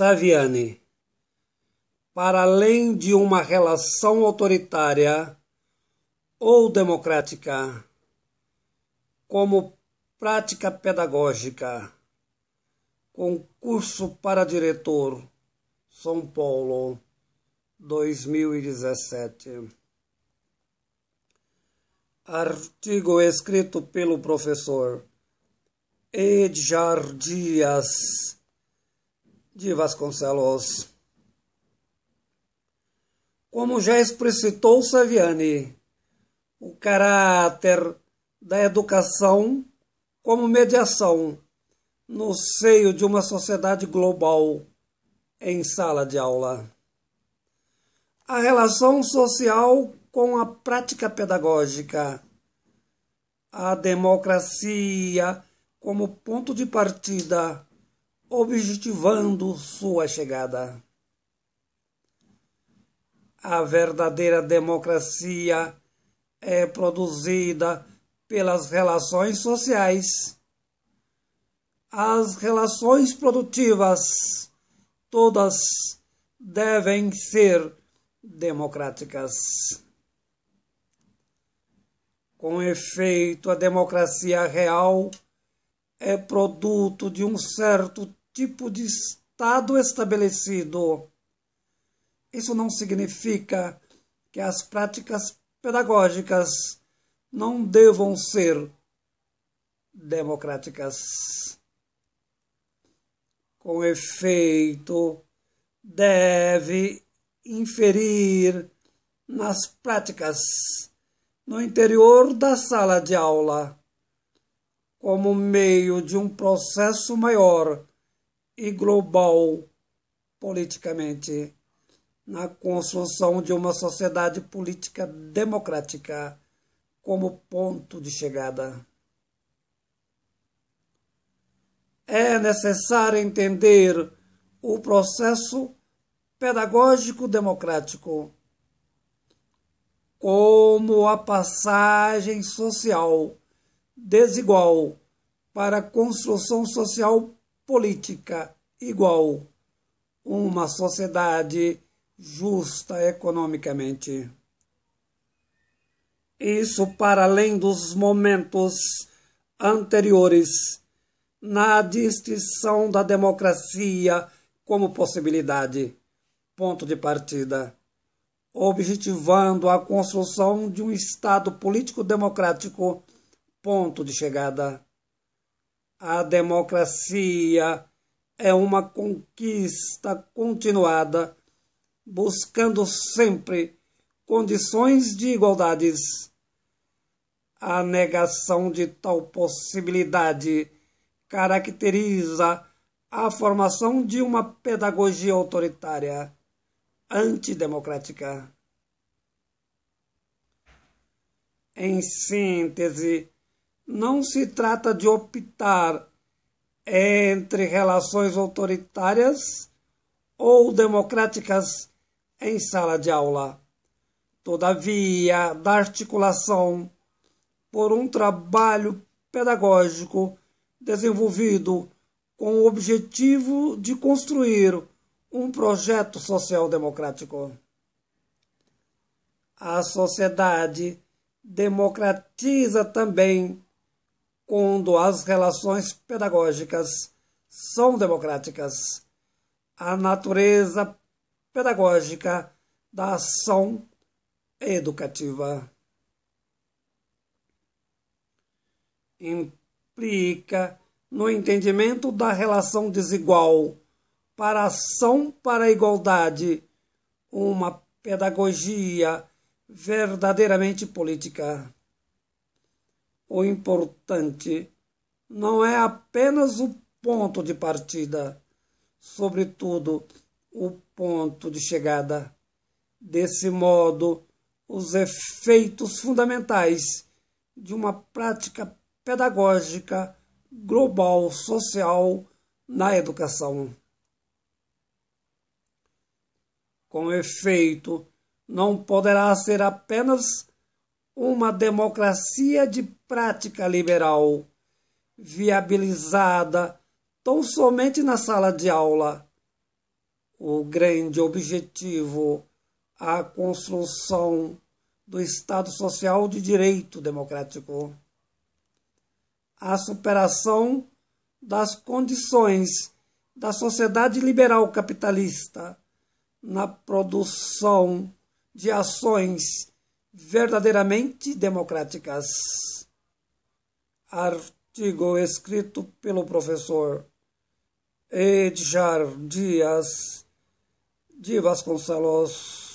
Saviani. Para além de uma relação autoritária ou democrática, como prática pedagógica, concurso para diretor, São Paulo, 2017. Artigo escrito pelo professor Edgar Dias de Vasconcelos. Como já explicitou Saviani, o caráter da educação como mediação no seio de uma sociedade global em sala de aula. A relação social com a prática pedagógica. A democracia como ponto de partida objetivando sua chegada. A verdadeira democracia é produzida pelas relações sociais. As relações produtivas, todas devem ser democráticas. Com efeito, a democracia real é produto de um certo tipo de Estado estabelecido. Isso não significa que as práticas pedagógicas não devam ser democráticas. Com efeito, deve inferir nas práticas no interior da sala de aula, como meio de um processo maior e global politicamente na construção de uma sociedade política democrática como ponto de chegada. É necessário entender o processo pedagógico democrático como a passagem social desigual para a construção social política igual, uma sociedade justa economicamente. Isso para além dos momentos anteriores na distinção da democracia como possibilidade, ponto de partida, objetivando a construção de um Estado político democrático, ponto de chegada. A democracia é uma conquista continuada, buscando sempre condições de igualdades. A negação de tal possibilidade caracteriza a formação de uma pedagogia autoritária, antidemocrática. Em síntese, não se trata de optar entre relações autoritárias ou democráticas em sala de aula. Todavia, da articulação por um trabalho pedagógico desenvolvido com o objetivo de construir um projeto social democrático. A sociedade democratiza também quando as relações pedagógicas são democráticas. A natureza pedagógica da ação educativa implica no entendimento da relação desigual para a ação para a igualdade, uma pedagogia verdadeiramente política. O importante não é apenas o ponto de partida, sobretudo o ponto de chegada. Desse modo, os efeitos fundamentais de uma prática pedagógica global social na educação. Com efeito, não poderá ser apenas uma democracia de prática liberal, viabilizada tão somente na sala de aula. O grande objetivo, a construção do Estado Social de Direito Democrático, a superação das condições da sociedade liberal capitalista na produção de ações verdadeiramente democráticas. Artigo escrito pelo professor Edjar Dias de Vasconcelos.